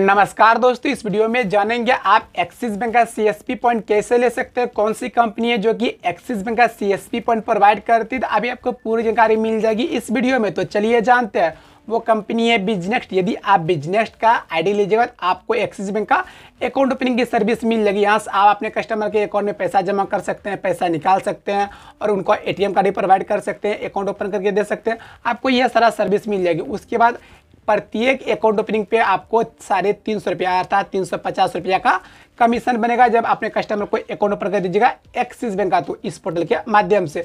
नमस्कार दोस्तों इस वीडियो में जानेंगे आप एक्सिस बैंक का सी पॉइंट कैसे ले सकते हैं कौन सी कंपनी है जो कि एक्सिस बैंक का सी पॉइंट प्रोवाइड करती है तो अभी आपको पूरी जानकारी मिल जाएगी इस वीडियो में तो चलिए जानते हैं वो कंपनी है बिजनेक्स्ट यदि आप बिजनेक्स्ट का आईडी लीजिएगा तो आपको एक्सिस बैंक का अकाउंट ओपनिंग की सर्विस मिल जाएगी यहाँ से आप अपने कस्टमर के अकाउंट में पैसा जमा कर सकते हैं पैसा निकाल सकते हैं और उनको एटीएम कार्ड भी प्रोवाइड कर सकते हैं अकाउंट ओपन करके दे सकते हैं आपको यह सारा सर्विस मिल जाएगी उसके बाद प्रत्येक अकाउंट ओपनिंग पे आपको साढ़े तीन सौ रुपया अर्थात तीन सौ पचास रुपया का कमीशन बनेगा जब अपने कस्टमर को अकाउंट ओपन कर दीजिएगा एक्सिस बैंक का तो इस पोर्टल के माध्यम से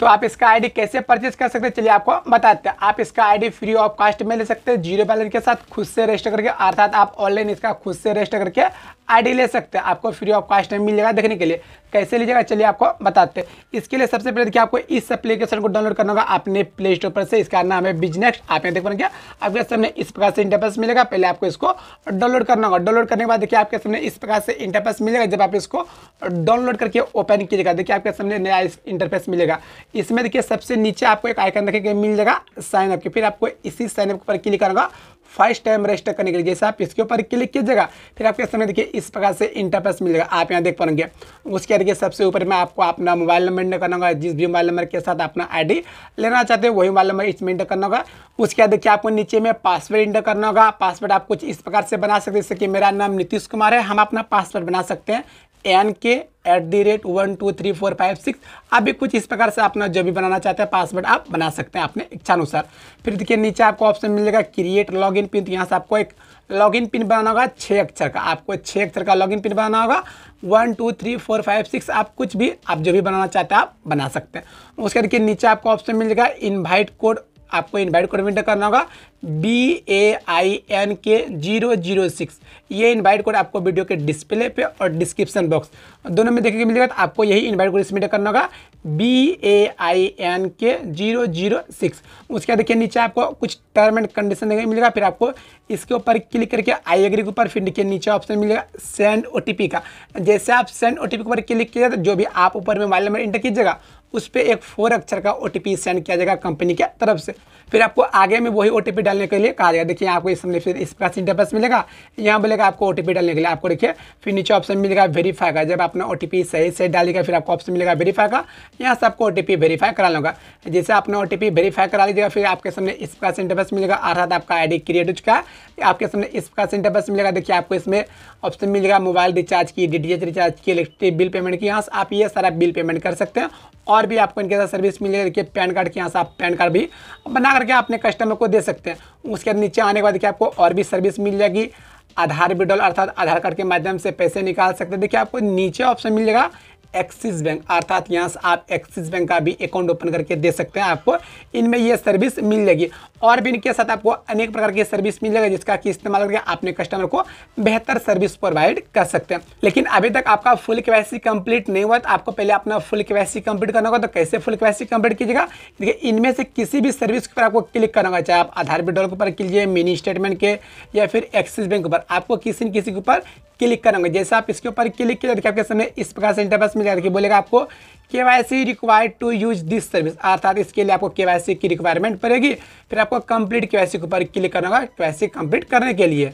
तो आप इसका आईडी कैसे परचेज कर सकते हैं चलिए आपको बताते हैं आप इसका आईडी फ्री ऑफ कास्ट में ले सकते हैं जीरो बैलेंस के साथ खुद से रजिस्टर करके अर्थात आप ऑनलाइन इसका खुद से रजिस्टर करके आईडी ले सकते हैं आपको फ्री ऑफ कास्ट में मिल जाएगा देखने के लिए कैसे लीजिएगा चलिए आपको बताते हैं इसके लिए सबसे पहले देखिए आपको इस एप्लीकेशन को डाउनलोड करना होगा अपने प्ले स्टोर पर से इसका नाम है बिजनेक्स आप यहाँ देख पाएंगे आपके सामने इस प्रकार से इंटरपेस मिलेगा पहले आपको इसको डाउनलोड करना होगा डाउनलोड करने के बाद देखिए आपके सामने इस प्रकार से इंटरपेस मिलेगा जब आप इसको डाउनलोड करके ओपन कीजिएगा देखिए आपके सामने नया इंटरफेस मिलेगा इसमें देखिए सबसे नीचे आपको एक आइकन देखेंगे मिल जाएगा साइन अप के फिर आपको इसी साइन अप पर क्लिक करूँगा फर्स्ट टाइम रजिस्टर करने के लिए जैसे आप इसके ऊपर क्लिक कीजिएगा फिर आपके सामने देखिए इस प्रकार से इंटरफेस मिलेगा आप यहाँ देख पाएंगे उसके बाद देखिए सबसे ऊपर में आपको अपना मोबाइल नंबर इंटर करना होगा जिस भी मोबाइल नंबर के साथ अपना आईडी लेना चाहते हैं वही मोबाइल नंबर इसमें इंटर करना होगा उसके बाद देखिए आपको नीचे में पासवर्ड इंटर करना होगा पासवर्ड आप कुछ इस प्रकार से बना सकते हैं जैसे कि मेरा नाम नीतीश कुमार है हम अपना पासवर्ड बना सकते हैं N K at the rate one two three four five six आप भी कुछ इस प्रकार से अपना जो भी बनाना चाहते हैं पासवर्ड आप बना सकते हैं अपने इच्छानुसार फिर देखिए नीचे आपको ऑप्शन मिलेगा क्रिएट लॉगिन पिन तो यहाँ से आपको एक लॉगिन पिन बनाना होगा छः अक्षर का आपको छः अक्षर का लॉगिन पिन बनाना होगा one two three four five six आप कुछ भी आप जो भी बनाना चाहते हैं आप बना सकते हैं उसके देखिए नीचे आपको ऑप्शन मिलेगा इन्वाइट कोड आपको इनवाइट कोड में इंटर करना होगा B A I N K zero zero six ये इनवाइट कोड आपको वीडियो के डिस्प्ले पे और डिस्क्रिप्शन बॉक्स दोनों में देखने को मिलेगा तो आपको यही इनवाइट कोड इसमें इंटर करना होगा B A I N K zero zero six उसके बाद देखिए नीचे आपको कुछ टर्म एंड कंडीशन देखने को मिलेगा फिर आपको इसके ऊपर क्लिक करके आई एग्री के ऊपर फिर देखिए नीचे ऑप्शन मिलेगा सेंड ओ का जैसे आप सेंड ओ के ऊपर क्लिक किया तो जो भी आप ऊपर में मोबाइल नंबर इंटर कीजिएगा उस पर एक फोर अक्षर का ओ सेंड किया जाएगा कंपनी के तरफ से फिर आपको आगे में वही ओ डालने के लिए कहा जाएगा देखिए आपको इस समय फिर इस से इंटरपेस मिलेगा यहाँ बोलेगा आपको ओ डालने के लिए आपको देखिए फिर नीचे ऑप्शन मिलेगा वेरीफाई का जब आपने ओ सही से डालेगा फिर आपको ऑप्शन मिलेगा वेरीफाई का यहाँ से आपको ओ वेरीफाई करा लूँगा जैसे आपने ओ वेरीफाई करा लीजिएगा फिर आपके सामने इस से इंटरपेस मिलेगा अर्थात आपका आई क्रिएट हो चुका है आपके सामने इस से इंटरपेस मिलेगा देखिए आपको इसमें ऑप्शन मिलेगा मोबाइल रिचार्ज की डी रिचार्ज की इलेक्ट्रिक बिल पेमेंट की यहाँ से आप ये सारा बिल पेमेंट कर सकते हैं और भी आपको इनके साथ सर्विस मिलेगी देखिए पैन कार्ड के यहाँ से आप पैन कार्ड भी बना करके अपने कस्टमर को दे सकते हैं उसके बाद नीचे आने के बाद देखिए आपको और भी सर्विस मिल जाएगी आधार विड्रॉल अर्थात आधार कार्ड के माध्यम से पैसे निकाल सकते हैं देखिए आपको नीचे ऑप्शन मिल जाएगा एक्सिस बैंक अर्थात यहाँ से आप एक्सिस बैंक का भी अकाउंट ओपन करके दे सकते हैं आपको इनमें यह सर्विस मिल जाएगी और भी इनके साथ आपको अनेक प्रकार की सर्विस मिल जाएगी जिसका कि इस्तेमाल करके आपने कस्टमर को बेहतर सर्विस प्रोवाइड कर सकते हैं लेकिन अभी तक आपका फुल कैसी कंप्लीट नहीं हुआ तो आपको पहले अपना फुल कैसी कंप्लीट करना होगा तो कैसे फुल कैसी कंप्लीट कीजिएगा देखिए इनमें से किसी भी सर्विस के ऊपर आपको क्लिक करना होगा चाहे आप आधार विड्रॉल के ऊपर कीजिए मिनी स्टेटमेंट के या फिर एक्सिस बैंक ऊपर ऊपर आपको किसी न किसी के ऊपर क्लिक करेंगे जैसे आप इसके ऊपर क्लिक किया तो आपके समय इस प्रकार से इंटरफेस मिल जाएगा बोलेगा आपको K Y C required to use this service अर्थात इसके लिए आपको के वाई सी की रिक्वायरमेंट पड़ेगी फिर आपको कंप्लीट के वाई सी के ऊपर क्लिक करना होगा के वाई सी कंप्लीट करने के लिए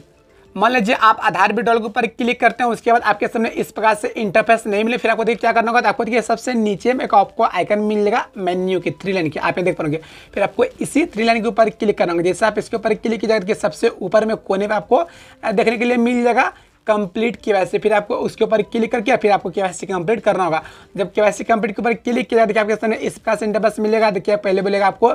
मान लीजिए आप आधार विड्रॉल के ऊपर क्लिक करते हैं उसके बाद आपके सामने इस प्रकार से इंटरफेस नहीं मिले फिर आपको देखिए क्या करना होगा तो आपको देखिए सबसे नीचे में एक आपको आइकन मिलेगा मेन्यू की थ्री लाइन की आप ये देख पाओगे फिर आपको इसी थ्री लाइन के ऊपर क्लिक करना होगा जैसे आप इसके ऊपर क्लिक किया जाएगा सबसे ऊपर में कोने में आपको देखने के लिए मिल जाएगा कंप्लीट के वैसे फिर आपको उसके ऊपर क्लिक करके फिर आपको के वैसे कंप्लीट करना होगा जब के वाई कंप्लीट के ऊपर क्लिक किया जाए देखिए तो आपके सामने इस प्रकार से इंटरफेस मिलेगा देखिए तो पहले बोलेगा आपको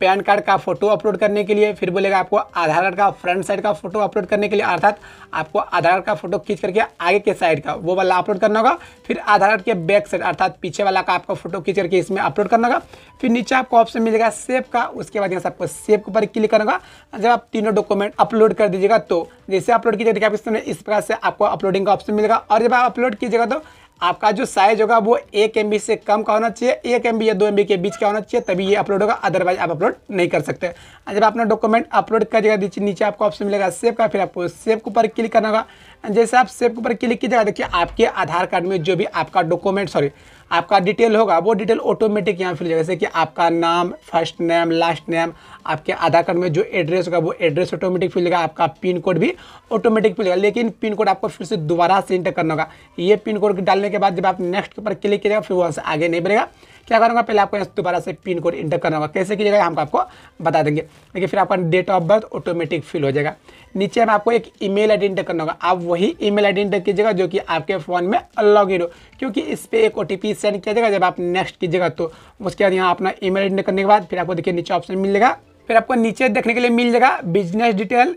पैन कार्ड का फोटो अपलोड करने के लिए फिर बोलेगा आपको आधार कार्ड का फ्रंट साइड का फोटो अपलोड करने के लिए अर्थात आपको आधार कार्ड का फोटो खींच करके आगे के साइड का वो वाला अपलोड करना होगा फिर आधार कार्ड के बैक साइड अर्थात पीछे वाला का आपका फोटो खींच करके इसमें अपलोड करना होगा फिर नीचे आपको ऑप्शन मिलेगा सेव का उसके बाद यहाँ से आपको सेव के ऊपर क्लिक करना होगा जब आप तीनों डॉक्यूमेंट अपलोड कर दीजिएगा तो जैसे अपलोड कीजिएगा इस प्रकार से आपको अपलोडिंग का ऑप्शन मिलेगा और जब आप अपलोड कीजिएगा तो आपका जो साइज होगा वो एक एम से कम का होना चाहिए एक एम या दो एम के बीच का होना चाहिए तभी ये अपलोड होगा अदरवाइज आप अपलोड नहीं कर सकते जब अपना डॉक्यूमेंट अपलोड कर जगह नीचे आपको ऑप्शन मिलेगा सेव का फिर आपको सेव के ऊपर क्लिक करना होगा जैसे आप सेव के ऊपर क्लिक कीजिएगा देखिए आपके आधार कार्ड में जो भी आपका डॉक्यूमेंट सॉरी आपका डिटेल होगा वो डिटेल ऑटोमेटिक यहाँ फिल जाएगा जैसे कि आपका नाम फर्स्ट नेम लास्ट नेम आपके आधार कार्ड में जो एड्रेस होगा वो एड्रेस ऑटोमेटिक फिल जाएगा आपका पिन कोड भी ऑटोमेटिक फिल जाएगा लेकिन पिन कोड आपको फिर से दोबारा से इंटर करना होगा ये पिन कोड डालने के बाद जब आप नेक्स्ट पर क्लिक करेगा फिर वहाँ से आगे नहीं बढ़ेगा क्या करूँगा पहले आपको दोबारा से पिन कोड इंटर करना होगा कैसे कीजिएगा हम आपको बता देंगे देखिए फिर आपका date of birth automatic fill हो जाएगा नीचे में आपको एक ईमेल मेल इंटर करना होगा आप वही ईमेल मेल इंटर कीजिएगा जो कि आपके फ़ोन में लॉग इन हो क्योंकि इस पर एक ओ सेंड किया जाएगा जब आप नेक्स्ट कीजिएगा तो उसके बाद यहाँ अपना ई मेल करने के बाद फिर आपको देखिए नीचे ऑप्शन मिल जाएगा फिर आपको नीचे देखने के लिए मिल जाएगा बिजनेस डिटेल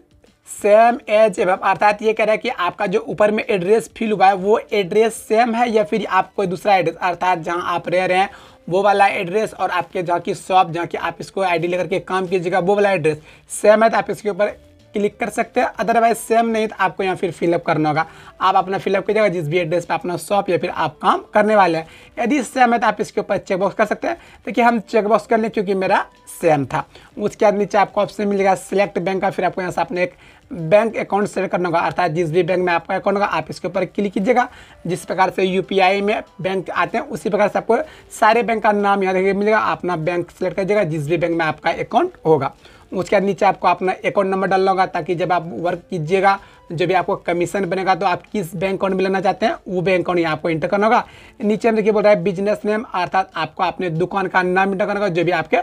सेम एज एब अर्थात ये कह रहा है कि आपका जो ऊपर में एड्रेस फिल हुआ है वो एड्रेस सेम है या फिर आप कोई दूसरा एड्रेस अर्थात जहाँ आप रह रहे हैं वो वाला एड्रेस और आपके जहाँ की शॉप जहाँ की आप इसको आईडी लेकर के काम कीजिएगा वो वाला एड्रेस सेम है तो आप इसके ऊपर क्लिक कर सकते हैं अदरवाइज सेम नहीं तो आपको यहाँ फिर फिलअप करना होगा आप अपना फिलअप कीजिएगा जिस भी एड्रेस पर अपना शॉप या फिर आप काम करने वाले हैं यदि सेम है तो आप इसके ऊपर चेकबॉक्स कर सकते हैं देखिए हम चेकबॉक्स कर लें क्योंकि मेरा सेम था उसके बाद नीचे आपको ऑप्शन मिलेगा सिलेक्ट बैंक का फिर आपको यहाँ से अपने एक बैंक अकाउंट सेलेक्ट करना होगा अर्थात जिस भी बैंक में आपका अकाउंट होगा आप इसके ऊपर क्लिक कीजिएगा जिस प्रकार से यूपीआई में बैंक आते हैं उसी प्रकार से आपको सारे बैंक का नाम यहाँ देखिए मिलेगा अपना बैंक सेलेक्ट दीजिएगा जिस भी बैंक में आपका अकाउंट होगा उसके बाद नीचे आपको अपना अकाउंट नंबर डालना होगा ताकि जब आप वर्क कीजिएगा जब भी आपको कमीशन बनेगा तो आप किस बैंक अकाउंट में लेना चाहते हैं वो बैंक अकाउंट यहाँ आपको इंटर करना होगा नीचे में देखिए बोल रहा है बिजनेस नेम अर्थात आपको अपने दुकान का नाम इंटर करना होगा जो भी आपके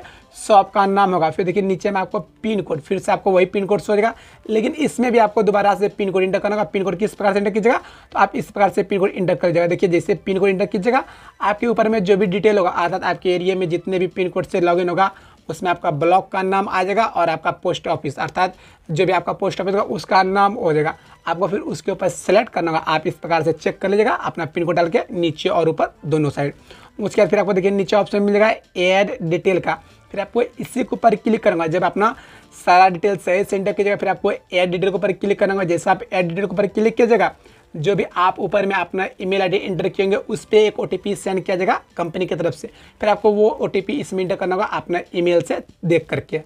शॉप का नाम होगा फिर देखिए नीचे में आपको पिन कोड फिर से आपको वही पिन कोड सोचेगा लेकिन इसमें भी आपको दोबारा से पिन कोड इंटर करना होगा पिन कोड किस प्रकार से इंटर कीजिएगा तो आप इस प्रकार से पिन कोड इंटर कर दीजिएगा देखिए जैसे पिन कोड इंटर कीजिएगा आपके ऊपर में जो भी डिटेल होगा अर्थात आपके एरिए में जितने भी पिन कोड से लॉग होगा उसमें आपका ब्लॉक का नाम आ जाएगा और आपका पोस्ट ऑफिस अर्थात जो भी आपका पोस्ट ऑफिस होगा उसका नाम हो जाएगा आपको फिर उसके ऊपर सेलेक्ट करना होगा आप इस प्रकार से चेक कर लीजिएगा अपना पिन को डाल के नीचे और ऊपर दोनों साइड उसके बाद फिर आपको देखिए नीचे ऑप्शन मिलेगा एड डिटेल का फिर आपको इसी के ऊपर क्लिक करना जब अपना सारा डिटेल सही सेंटर कीजिएगा फिर आपको एड डिटेल के ऊपर क्लिक करना जैसे आप एड डिटेल के ऊपर क्लिक कीजिएगा जो भी आप ऊपर में अपना ईमेल आईडी एंटर किएंगे उस पर एक ओ सेंड किया जाएगा कंपनी की तरफ से फिर आपको वो ओ इसमें एंटर करना होगा अपना ईमेल से देख करके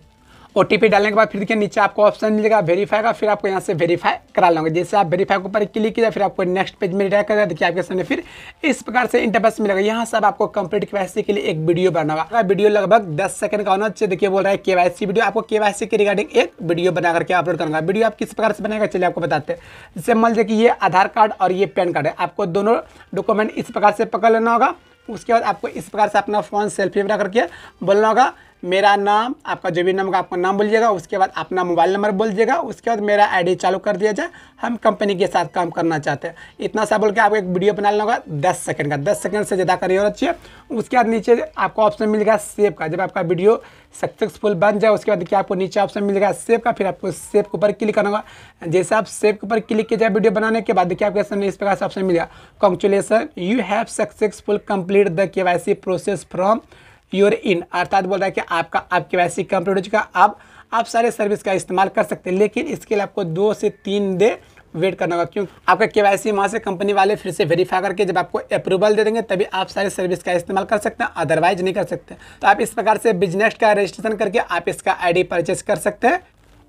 ओ डालने के बाद फिर देखिए नीचे आपको ऑप्शन मिलेगा वेरीफाई का फिर आपको यहाँ से वेरीफाई करा लेंगे जैसे आप वेरीफाई के ऊपर क्लिक किया फिर आपको नेक्स्ट पेज में रिटर्न करेगा देखिए आपके सामने फिर इस प्रकार से इंटरबस मिलेगा यहाँ से आपको कंप्लीट के के लिए एक वीडियो बना होगा वीडियो लगभग दस सेकंड का होना चाहिए देखिए बोल रहा है के वीडियो आपको के के रिगार्डिंग एक वीडियो बना करके अपलोड करना वीडियो आप किस प्रकार से बनाएगा चलिए आपको बताते हैं जैसे मान लीजिए कि ये आधार कार्ड और ये पैन कार्ड है आपको दोनों डॉक्यूमेंट इस प्रकार से पकड़ लेना होगा उसके बाद आपको इस प्रकार से अपना फ़ोन सेल्फी में करके बोलना होगा मेरा नाम आपका जो भी नाम का आपका नाम बोलिएगा उसके बाद अपना मोबाइल नंबर बोल दीजिएगा उसके बाद मेरा आईडी चालू कर दिया जाए हम कंपनी के साथ काम करना चाहते हैं इतना सा बोल के आपको एक वीडियो बना लेना होगा दस सेकंड का दस सेकंड से ज़्यादा करिए और अच्छी उसके बाद नीचे आपको ऑप्शन मिलेगा सेव का जब आपका वीडियो सक्सेसफुल बन जाए उसके बाद देखिए आपको नीचे ऑप्शन मिलेगा सेव का फिर आपको सेव के ऊपर क्लिक करना होगा जैसे आप सेव के ऊपर क्लिक किया जाए वीडियो बनाने के बाद देखिए आपके सामने इस प्रकार से ऑप्शन मिलेगा congratulations you have successful complete the K process from pure in अर्थात बोल रहा है कि आपका आप के वैसी कंप्लीट हो चुका आप आप सारे सर्विस का इस्तेमाल कर सकते हैं लेकिन इसके लिए आपको दो से तीन डे वेट करना होगा क्यों आपका के वाई सी वहाँ से कंपनी वाले फिर से वेरीफाई करके जब आपको अप्रूवल दे देंगे तभी आप सारे सर्विस का इस्तेमाल कर सकते हैं अदरवाइज नहीं कर सकते तो आप इस प्रकार से बिजनेस का रजिस्ट्रेशन करके आप इसका आईडी परचेस कर सकते हैं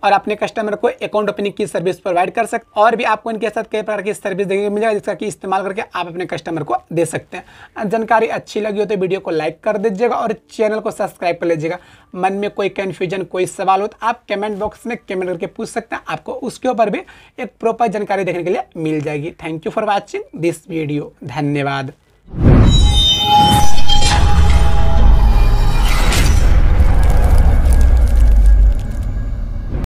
और अपने कस्टमर को अकाउंट ओपनिंग की सर्विस प्रोवाइड कर सकते और भी आपको इनके साथ कई प्रकार की सर्विस देखने को मिलेगा जिसका कि इस्तेमाल करके आप अपने कस्टमर को दे सकते हैं जानकारी अच्छी लगी हो तो वीडियो को लाइक कर दीजिएगा और चैनल को सब्सक्राइब कर लीजिएगा मन में कोई कन्फ्यूजन कोई सवाल हो तो आप कमेंट बॉक्स में कमेंट करके पूछ सकते हैं आपको उसके ऊपर भी एक प्रॉपर जानकारी देखने के लिए मिल जाएगी thank you for watching this video धन्यवाद